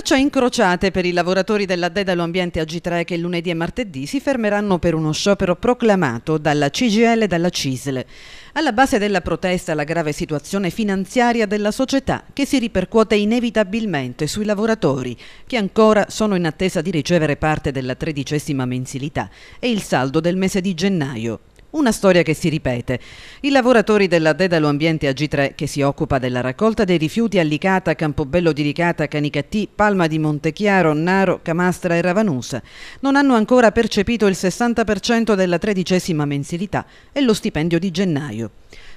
Braccia incrociate per i lavoratori della Dedalo Ambiente AG3 che lunedì e martedì si fermeranno per uno sciopero proclamato dalla CGL e dalla CISL. Alla base della protesta la grave situazione finanziaria della società che si ripercuote inevitabilmente sui lavoratori che ancora sono in attesa di ricevere parte della tredicesima mensilità e il saldo del mese di gennaio. Una storia che si ripete. I lavoratori della Dedalo Ambiente AG3, che si occupa della raccolta dei rifiuti a Licata, Campobello di Licata, Canicattì, Palma di Montechiaro, Naro, Camastra e Ravanusa, non hanno ancora percepito il 60% della tredicesima mensilità e lo stipendio di gennaio.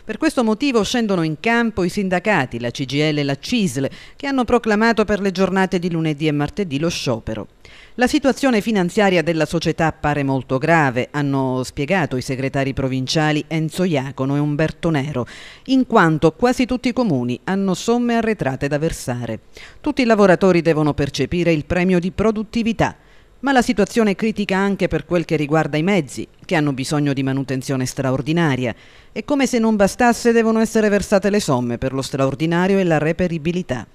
Per questo motivo scendono in campo i sindacati, la CGL e la CISL, che hanno proclamato per le giornate di lunedì e martedì lo sciopero. La situazione finanziaria della società appare molto grave, hanno spiegato i segretari provinciali Enzo Iacono e Umberto Nero, in quanto quasi tutti i comuni hanno somme arretrate da versare. Tutti i lavoratori devono percepire il premio di produttività, ma la situazione è critica anche per quel che riguarda i mezzi, che hanno bisogno di manutenzione straordinaria e come se non bastasse devono essere versate le somme per lo straordinario e la reperibilità.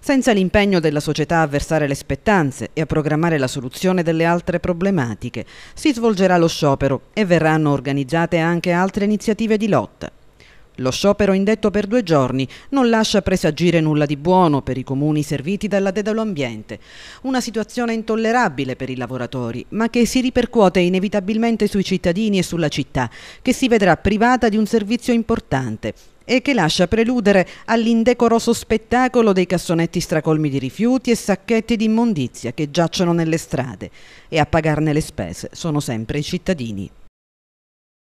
Senza l'impegno della società a versare le spettanze e a programmare la soluzione delle altre problematiche, si svolgerà lo sciopero e verranno organizzate anche altre iniziative di lotta. Lo sciopero indetto per due giorni non lascia presagire nulla di buono per i comuni serviti dalla Dedalo Ambiente. Una situazione intollerabile per i lavoratori, ma che si ripercuote inevitabilmente sui cittadini e sulla città, che si vedrà privata di un servizio importante e che lascia preludere all'indecoroso spettacolo dei cassonetti stracolmi di rifiuti e sacchetti di immondizia che giacciono nelle strade. E a pagarne le spese sono sempre i cittadini.